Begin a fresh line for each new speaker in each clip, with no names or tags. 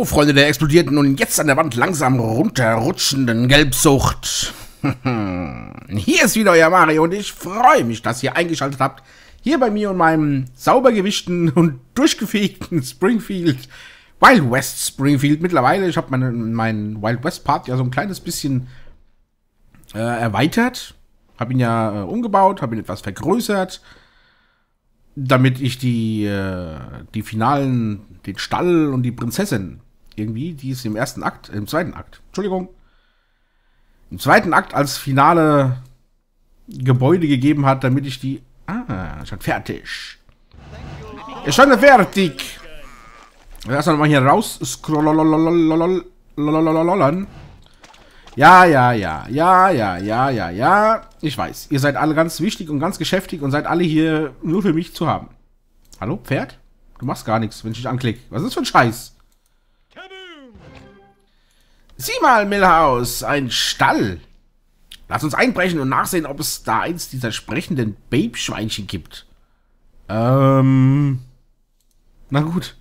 So, Freunde der explodierten und jetzt an der Wand langsam runterrutschenden Gelbsucht. Hier ist wieder euer Mario und ich freue mich, dass ihr eingeschaltet habt. Hier bei mir und meinem sauber gewischten und durchgefegten Springfield. Wild West Springfield mittlerweile. Ich habe meinen mein Wild West Part ja so ein kleines bisschen äh, erweitert. Habe ihn ja äh, umgebaut, habe ihn etwas vergrößert damit ich die, äh, die finalen, den Stall und die Prinzessin irgendwie, die es im ersten Akt, im zweiten Akt, Entschuldigung, im zweiten Akt als finale Gebäude gegeben hat, damit ich die... Ah, schon fertig. Ist schon fertig. Erstmal mal hier raus scrollen. Ja, ja, ja, ja, ja, ja, ja, ja. Ich weiß, ihr seid alle ganz wichtig und ganz geschäftig und seid alle hier nur für mich zu haben. Hallo, Pferd? Du machst gar nichts, wenn ich dich anklick. Was ist das für ein Scheiß? Sieh mal, Millhaus, ein Stall. Lass uns einbrechen und nachsehen, ob es da eins dieser sprechenden Babeschweinchen gibt. Ähm. Na gut.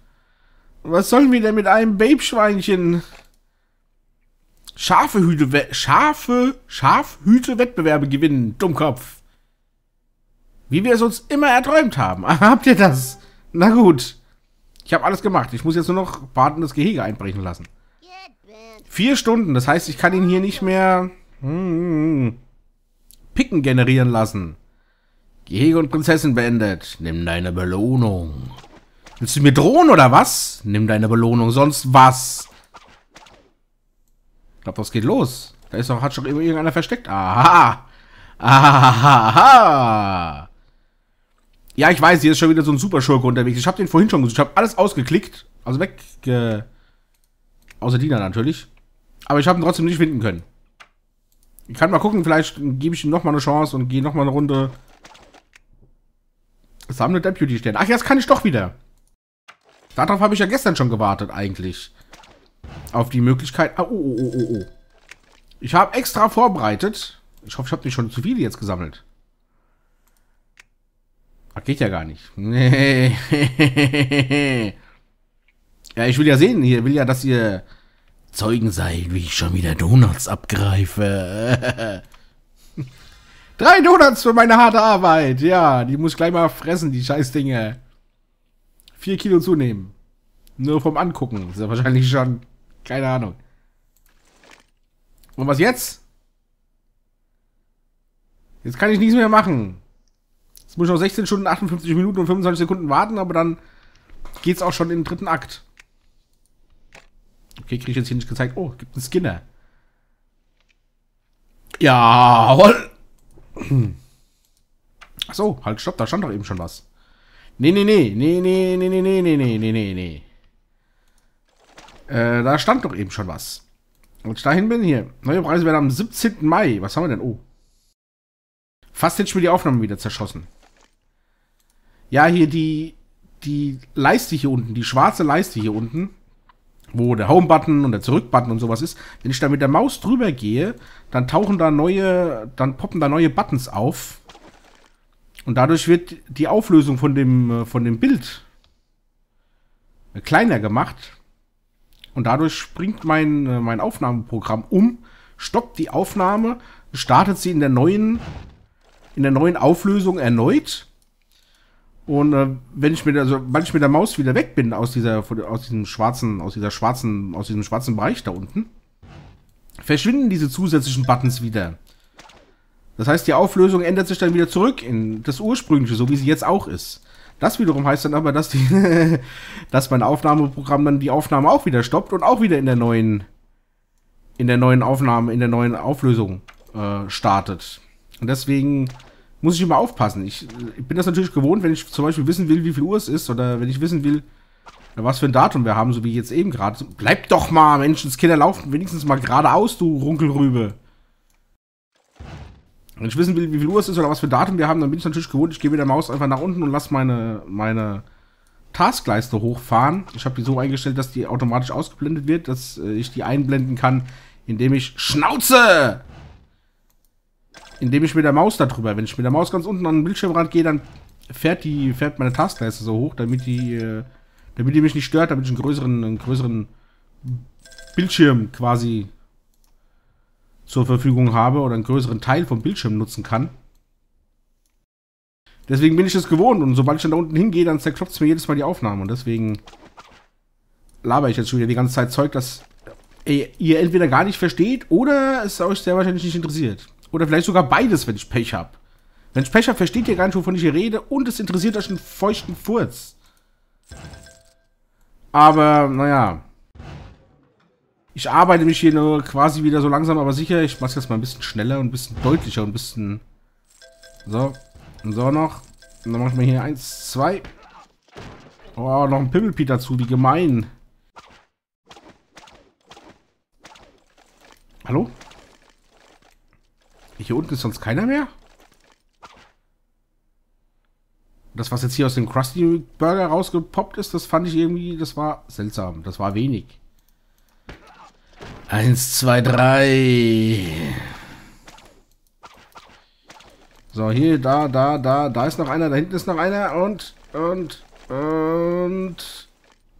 Was sollen wir denn mit einem Babeschweinchen? Schafe Hüte, Schafe, Schafhüte Wettbewerbe gewinnen, Dummkopf. Wie wir es uns immer erträumt haben. Habt ihr das? Na gut. Ich habe alles gemacht. Ich muss jetzt nur noch warten, das Gehege einbrechen lassen. Vier Stunden, das heißt, ich kann ihn hier nicht mehr hm, Picken generieren lassen. Gehege und Prinzessin beendet. Nimm deine Belohnung. Willst du mir drohen oder was? Nimm deine Belohnung, sonst was? Ich glaube, was geht los? Da ist doch, hat schon irgendeiner versteckt. Aha! Aha! Ja, ich weiß, hier ist schon wieder so ein Superschurke unterwegs. Ich habe den vorhin schon gesucht. Ich habe alles ausgeklickt. Also weg. Äh, außer Dina natürlich. Aber ich habe ihn trotzdem nicht finden können. Ich kann mal gucken, vielleicht gebe ich ihm nochmal eine Chance und gehe nochmal eine Runde. Sammle Deputy-Stern. Ach, jetzt kann ich doch wieder. Darauf habe ich ja gestern schon gewartet, eigentlich. Auf die Möglichkeit... Ah, oh, oh, oh, oh, oh. Ich habe extra vorbereitet. Ich hoffe, ich habe nicht schon zu viele jetzt gesammelt. Ach, geht ja gar nicht. Nee. ja, ich will ja sehen hier. will ja, dass ihr Zeugen sei, wie ich schon wieder Donuts abgreife. Drei Donuts für meine harte Arbeit. Ja, die muss ich gleich mal fressen, die Scheißdinge. Vier Kilo zunehmen. Nur vom Angucken. Das ist ja wahrscheinlich schon. Keine Ahnung. Und was jetzt? Jetzt kann ich nichts mehr machen. Jetzt muss ich noch 16 Stunden, 58 Minuten und 25 Sekunden warten, aber dann geht's auch schon in den dritten Akt. Okay, krieg ich jetzt hier nicht gezeigt. Oh, gibt einen Skinner. Ja, hol. So, halt, stopp, da stand doch eben schon was. Nee, nee, nee, nee, nee, nee, nee, nee, nee, nee, nee, nee. Äh, da stand doch eben schon was. Und ich dahin bin, hier. Neue Preise werden am 17. Mai. Was haben wir denn? Oh. Fast hätte ich mir die Aufnahme wieder zerschossen. Ja, hier die, die Leiste hier unten, die schwarze Leiste hier unten, wo der Home-Button und der Zurück-Button und sowas ist, wenn ich da mit der Maus drüber gehe, dann tauchen da neue, dann poppen da neue Buttons auf. Und dadurch wird die Auflösung von dem, äh, von dem Bild äh, kleiner gemacht. Und dadurch springt mein, äh, mein Aufnahmeprogramm um, stoppt die Aufnahme, startet sie in der neuen, in der neuen Auflösung erneut und äh, wenn ich mit, also weil ich mit der Maus wieder weg bin aus dieser, aus diesem schwarzen, aus dieser schwarzen, aus diesem schwarzen Bereich da unten, verschwinden diese zusätzlichen Buttons wieder. Das heißt, die Auflösung ändert sich dann wieder zurück in das ursprüngliche, so wie sie jetzt auch ist. Das wiederum heißt dann aber, dass die, dass mein Aufnahmeprogramm dann die Aufnahme auch wieder stoppt und auch wieder in der neuen, in der neuen Aufnahme, in der neuen Auflösung äh, startet. Und deswegen muss ich immer aufpassen. Ich, ich, bin das natürlich gewohnt, wenn ich zum Beispiel wissen will, wie viel Uhr es ist oder wenn ich wissen will, was für ein Datum wir haben, so wie jetzt eben gerade. Bleib doch mal, Menschenskinder, laufen wenigstens mal geradeaus, du Runkelrübe. Wenn ich wissen will, wie viel Uhr es ist oder was für ein Datum wir haben, dann bin ich natürlich gewohnt, ich gehe mit der Maus einfach nach unten und lasse meine, meine Taskleiste hochfahren. Ich habe die so eingestellt, dass die automatisch ausgeblendet wird, dass äh, ich die einblenden kann, indem ich Schnauze indem ich mit der Maus da drüber, wenn ich mit der Maus ganz unten an den Bildschirmrand gehe, dann fährt die, fährt meine Taskleiste so hoch, damit die, äh, damit die mich nicht stört, damit ich einen größeren, einen größeren Bildschirm quasi zur Verfügung habe oder einen größeren Teil vom Bildschirm nutzen kann. Deswegen bin ich es gewohnt und sobald ich dann da unten hingehe, dann zerklopft es mir jedes Mal die Aufnahme und deswegen laber ich jetzt schon wieder die ganze Zeit Zeug, das äh, ihr entweder gar nicht versteht oder es euch sehr wahrscheinlich nicht interessiert. Oder vielleicht sogar beides, wenn ich Pech habe. Wenn ich Pech habe, versteht ihr gar nicht, wovon ich hier rede und es interessiert euch einen feuchten Furz. Aber, naja. Ich arbeite mich hier nur quasi wieder so langsam, aber sicher. Ich mache es jetzt mal ein bisschen schneller und ein bisschen deutlicher und ein bisschen... So, und so noch. Und dann mache ich mal hier eins, zwei. Oh, noch ein Pimmelpi dazu, wie gemein. Hallo? Hier unten ist sonst keiner mehr? Das, was jetzt hier aus dem Krusty Burger rausgepoppt ist, das fand ich irgendwie, das war seltsam. Das war wenig. Eins, zwei, drei. So, hier, da, da, da, da ist noch einer, da hinten ist noch einer und, und, und...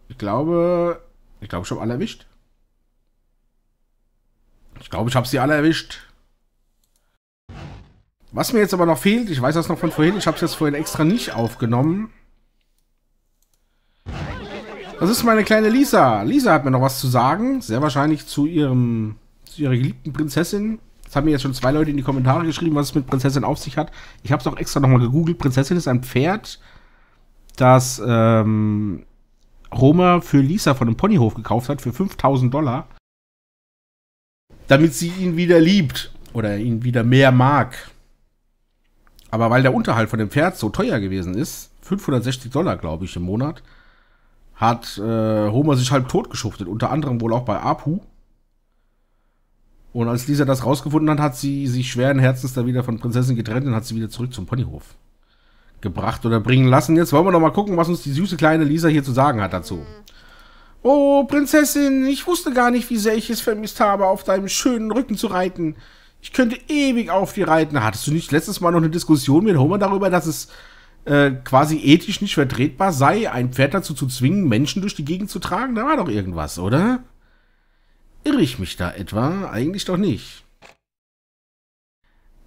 Ich glaube, ich glaube, ich habe alle erwischt. Ich glaube, ich habe sie alle erwischt. Was mir jetzt aber noch fehlt, ich weiß das noch von vorhin, ich habe es jetzt vorhin extra nicht aufgenommen. Das ist meine kleine Lisa. Lisa hat mir noch was zu sagen, sehr wahrscheinlich zu ihrem zu ihrer geliebten Prinzessin. Das haben mir jetzt schon zwei Leute in die Kommentare geschrieben, was es mit Prinzessin auf sich hat. Ich habe es auch extra nochmal gegoogelt. Prinzessin ist ein Pferd, das ähm, Homer für Lisa von einem Ponyhof gekauft hat für 5000 Dollar, damit sie ihn wieder liebt oder ihn wieder mehr mag. Aber weil der Unterhalt von dem Pferd so teuer gewesen ist, 560 Dollar, glaube ich, im Monat, hat äh, Homer sich halb tot geschuftet, unter anderem wohl auch bei Apu. Und als Lisa das rausgefunden hat, hat sie sich schweren Herzens da wieder von Prinzessin getrennt und hat sie wieder zurück zum Ponyhof gebracht oder bringen lassen. Jetzt wollen wir noch mal gucken, was uns die süße kleine Lisa hier zu sagen hat dazu. Oh, Prinzessin, ich wusste gar nicht, wie sehr ich es vermisst habe, auf deinem schönen Rücken zu reiten. Ich könnte ewig auf die reiten. Hattest du nicht letztes Mal noch eine Diskussion mit Homer darüber, dass es äh, quasi ethisch nicht vertretbar sei, ein Pferd dazu zu zwingen, Menschen durch die Gegend zu tragen? Da war doch irgendwas, oder? Irre ich mich da etwa? Eigentlich doch nicht.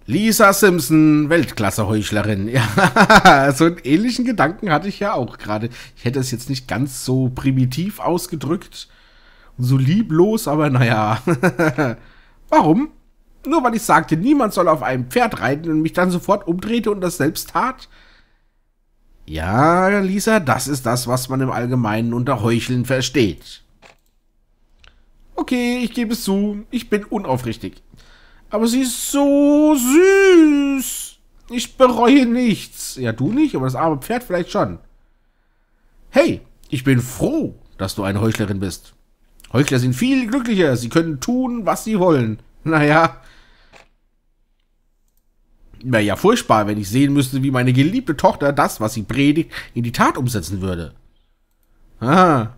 Lisa Simpson, Weltklasse-Heuchlerin. Ja, so einen ähnlichen Gedanken hatte ich ja auch gerade. Ich hätte es jetzt nicht ganz so primitiv ausgedrückt, so lieblos, aber naja. Warum? Nur weil ich sagte, niemand soll auf einem Pferd reiten und mich dann sofort umdrehte und das selbst tat? Ja, Lisa, das ist das, was man im Allgemeinen unter Heucheln versteht. Okay, ich gebe es zu, ich bin unaufrichtig. Aber sie ist so süß. Ich bereue nichts. Ja, du nicht, aber das arme Pferd vielleicht schon. Hey, ich bin froh, dass du eine Heuchlerin bist. Heuchler sind viel glücklicher. Sie können tun, was sie wollen. Naja, wäre ja furchtbar, wenn ich sehen müsste, wie meine geliebte Tochter das, was sie predigt, in die Tat umsetzen würde. Ah.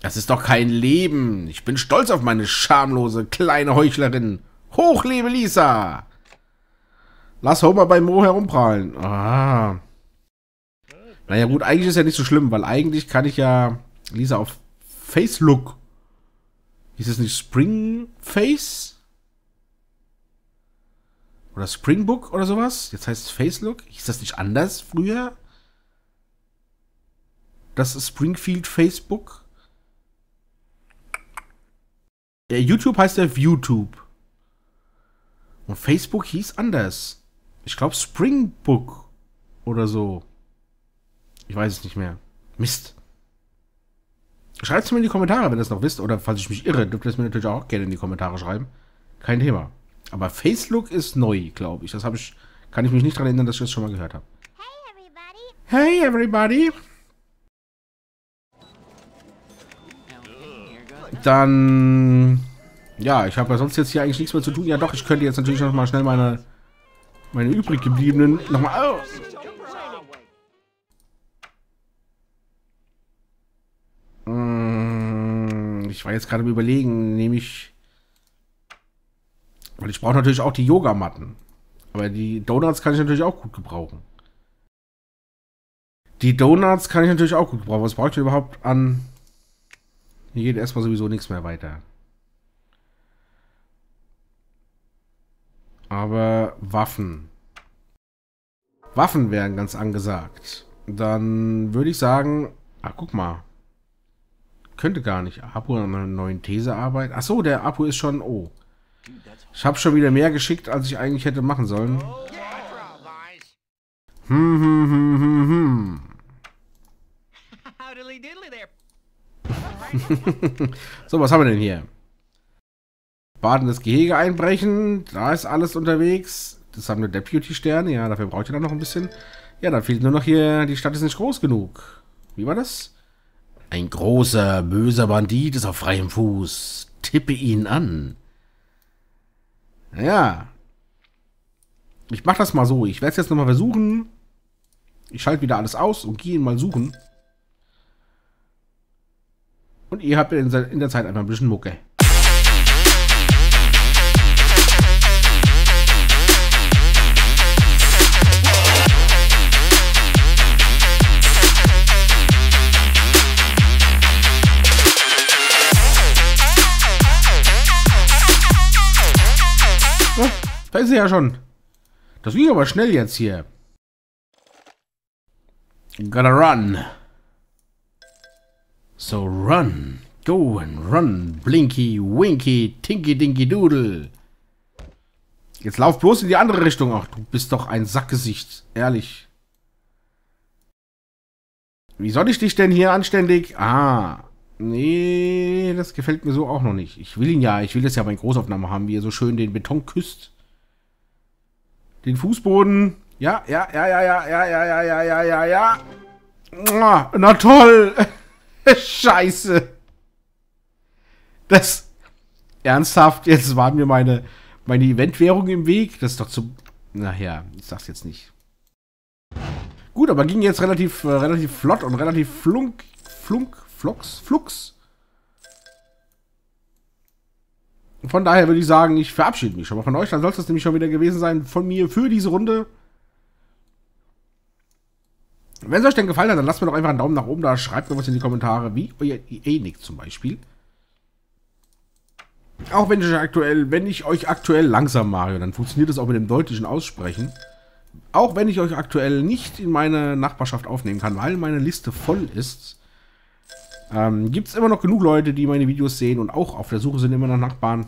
Das ist doch kein Leben. Ich bin stolz auf meine schamlose kleine Heuchlerin. Hochlebe Lisa! Lass Homer bei Mo herumprallen. Ah. Naja gut, eigentlich ist ja nicht so schlimm, weil eigentlich kann ich ja Lisa auf Facebook. Look. Ist es nicht Spring Face? Oder Springbook oder sowas. Jetzt heißt es Facelook. Hieß das nicht anders früher? Das ist Springfield Facebook. Der YouTube heißt der ViewTube. Und Facebook hieß anders. Ich glaube Springbook oder so. Ich weiß es nicht mehr. Mist. Schreibt es mir in die Kommentare, wenn ihr es noch wisst. Oder falls ich mich irre, dürft ihr es mir natürlich auch gerne in die Kommentare schreiben. Kein Thema. Aber Facelook ist neu, glaube ich. Das habe ich, kann ich mich nicht daran erinnern, dass ich das schon mal gehört habe. Hey, everybody! Dann... Ja, ich habe ja sonst jetzt hier eigentlich nichts mehr zu tun. Ja doch, ich könnte jetzt natürlich noch mal schnell meine... Meine übrig gebliebenen... noch Nochmal... Oh. Mm, ich war jetzt gerade überlegen, nehme ich... Und ich brauche natürlich auch die Yogamatten. Aber die Donuts kann ich natürlich auch gut gebrauchen. Die Donuts kann ich natürlich auch gut gebrauchen. Was brauche ich überhaupt an... Hier geht erstmal sowieso nichts mehr weiter. Aber Waffen. Waffen wären ganz angesagt. Dann würde ich sagen... Ach, guck mal. Könnte gar nicht. Apu an einer neuen These arbeiten. Ach so, der Apu ist schon... Oh. Ich habe schon wieder mehr geschickt, als ich eigentlich hätte machen sollen. Hm, hm, hm, hm, hm. so, was haben wir denn hier? Badendes Gehege einbrechen. Da ist alles unterwegs. Das haben wir Deputy-Sterne. Ja, dafür braucht ihr dann noch ein bisschen. Ja, dann fehlt nur noch hier, die Stadt ist nicht groß genug. Wie war das? Ein großer, böser Bandit ist auf freiem Fuß. Tippe ihn an. Ja. Ich mach das mal so. Ich werde es jetzt nochmal versuchen. Ich schalte wieder alles aus und gehe ihn mal suchen. Und ihr habt in der Zeit einfach ein bisschen Mucke. Weiß ich ja schon. Das ging aber schnell jetzt hier. Gotta run. So run. Go and run. Blinky, winky, tinky, dinky, doodle. Jetzt lauf bloß in die andere Richtung. Ach, du bist doch ein Sackgesicht. Ehrlich. Wie soll ich dich denn hier anständig? Ah, nee, das gefällt mir so auch noch nicht. Ich will ihn ja, ich will das ja bei Großaufnahme haben, wie er so schön den Beton küsst. Den Fußboden. Ja, ja, ja, ja, ja, ja, ja, ja, ja, ja, ja, ja. Na toll. Scheiße. Das. Ernsthaft, jetzt waren mir meine, meine Eventwährung im Weg. Das ist doch zum. Naja, ich sag's jetzt nicht. Gut, aber ging jetzt relativ, äh, relativ flott und relativ flunk, flunk, flox, flux. Von daher würde ich sagen, ich verabschiede mich schon mal von euch. Dann soll es nämlich schon wieder gewesen sein von mir für diese Runde. Wenn es euch denn gefallen hat, dann lasst mir doch einfach einen Daumen nach oben da. Schreibt mir was in die Kommentare, wie euer e nick zum Beispiel. Auch wenn ich euch aktuell, wenn ich euch aktuell langsam Mario, dann funktioniert das auch mit dem deutlichen Aussprechen. Auch wenn ich euch aktuell nicht in meine Nachbarschaft aufnehmen kann, weil meine Liste voll ist, ähm, Gibt es immer noch genug Leute, die meine Videos sehen und auch auf der Suche sind immer nach Nachbarn.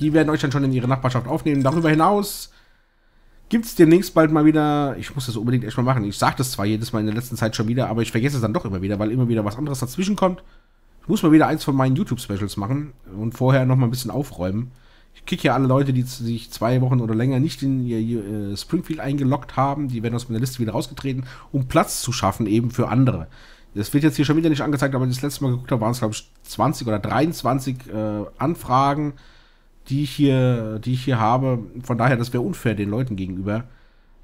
Die werden euch dann schon in ihre Nachbarschaft aufnehmen. Darüber hinaus gibt es demnächst bald mal wieder, ich muss das unbedingt erstmal machen, ich sage das zwar jedes Mal in der letzten Zeit schon wieder, aber ich vergesse es dann doch immer wieder, weil immer wieder was anderes dazwischen kommt. Ich muss mal wieder eins von meinen YouTube-Specials machen und vorher nochmal ein bisschen aufräumen. Ich kicke ja alle Leute, die sich zwei Wochen oder länger nicht in ihr äh, Springfield eingeloggt haben, die werden aus meiner Liste wieder rausgetreten, um Platz zu schaffen eben für andere das wird jetzt hier schon wieder nicht angezeigt, aber das letzte Mal geguckt habe, waren es, glaube ich, 20 oder 23 äh, Anfragen, die ich, hier, die ich hier habe. Von daher, das wäre unfair den Leuten gegenüber,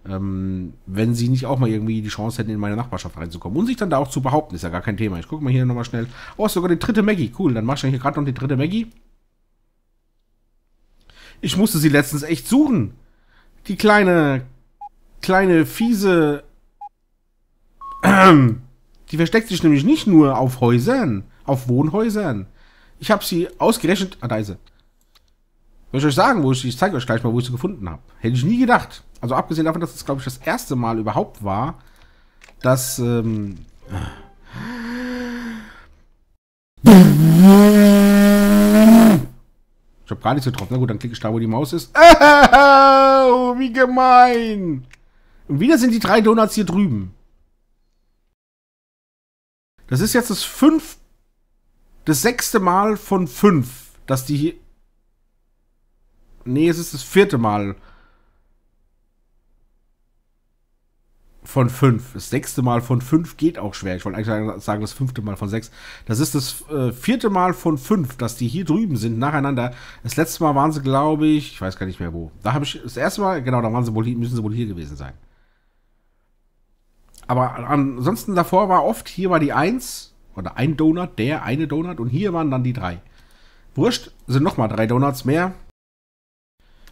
ähm, wenn sie nicht auch mal irgendwie die Chance hätten, in meine Nachbarschaft reinzukommen. Und sich dann da auch zu behaupten, ist ja gar kein Thema. Ich gucke mal hier nochmal schnell. Oh, ist sogar die dritte Maggie. Cool, dann mach ich hier gerade noch die dritte Maggie. Ich musste sie letztens echt suchen. Die kleine, kleine, fiese... Ähm, Die versteckt sich nämlich nicht nur auf Häusern, auf Wohnhäusern. Ich habe sie ausgerechnet... Ah, da ist sie. Soll ich euch sagen, wo ich sie... Ich zeige euch gleich mal, wo ich sie gefunden habe. Hätte ich nie gedacht. Also abgesehen davon, dass es, das, glaube ich, das erste Mal überhaupt war, dass... Ähm, ich habe gar nichts getroffen. Na gut, dann klicke ich da, wo die Maus ist. Oh, wie gemein! Und wieder sind die drei Donuts hier drüben. Das ist jetzt das fünf, das sechste Mal von fünf, dass die. hier. Nee, es ist das vierte Mal von fünf. Das sechste Mal von fünf geht auch schwer. Ich wollte eigentlich sagen, das fünfte Mal von sechs. Das ist das äh, vierte Mal von fünf, dass die hier drüben sind, nacheinander. Das letzte Mal waren sie, glaube ich, ich weiß gar nicht mehr wo. Da habe ich das erste Mal, genau, da waren sie wohl, müssen sie wohl hier gewesen sein. Aber ansonsten davor war oft, hier war die Eins oder ein Donut, der eine Donut und hier waren dann die drei. Wurscht, sind nochmal drei Donuts mehr.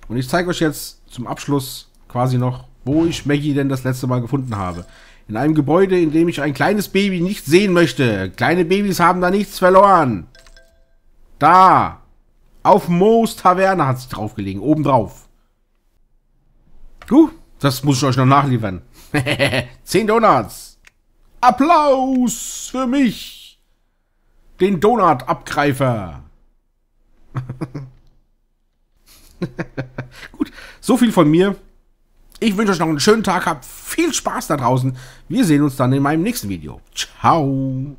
Und ich zeige euch jetzt zum Abschluss quasi noch, wo ich Maggie denn das letzte Mal gefunden habe. In einem Gebäude, in dem ich ein kleines Baby nicht sehen möchte. Kleine Babys haben da nichts verloren. Da. Auf Moos Taverne hat sie draufgelegen. Obendrauf. Huh, das muss ich euch noch nachliefern. Zehn Donuts. Applaus für mich. Den Donut-Abgreifer. Gut, so viel von mir. Ich wünsche euch noch einen schönen Tag, habt viel Spaß da draußen. Wir sehen uns dann in meinem nächsten Video. Ciao.